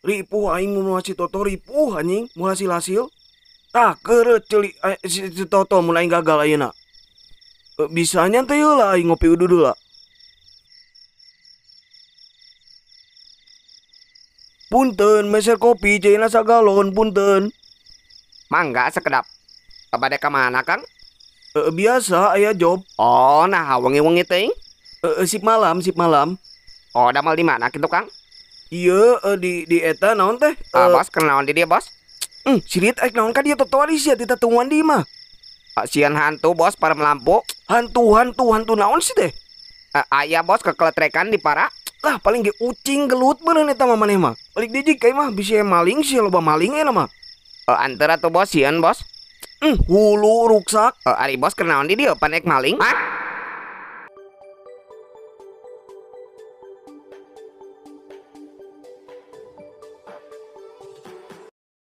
ripuh aing si toto ripuh anjing mun hasil tak kere celi, eh, si, si toto mulai gagal ayeuna e, bisanya teh ya lah aing ngopi udu dulu lah punten meser kopi cina sagalon punten mangga sekedap kepada kemana kang e, biasa ayah job oh nah wengi wengi ting e, sip malam sip malam oh damal di mana gitu kang Iya uh, di di eta naon teh? Ah uh, bos kenaon di dia bos? Hmm, sirit aik naon kan dia totoris ya tita tungguan di mah. Ah, sian hantu bos para melampu. Hantu hantu hantu naon sih teh? Uh, ah, ayah bos kekeletrekan di para. Lah paling ge ucing gelut beureun eta mah maneh mah. Balik dijik kayak mah bisa e maling sih loba maling ya mah. Uh, eh, antara tuh bos sian bos. Hmm, hulu ruksak. Uh, ari bos kenaon di dia panek maling. Hah?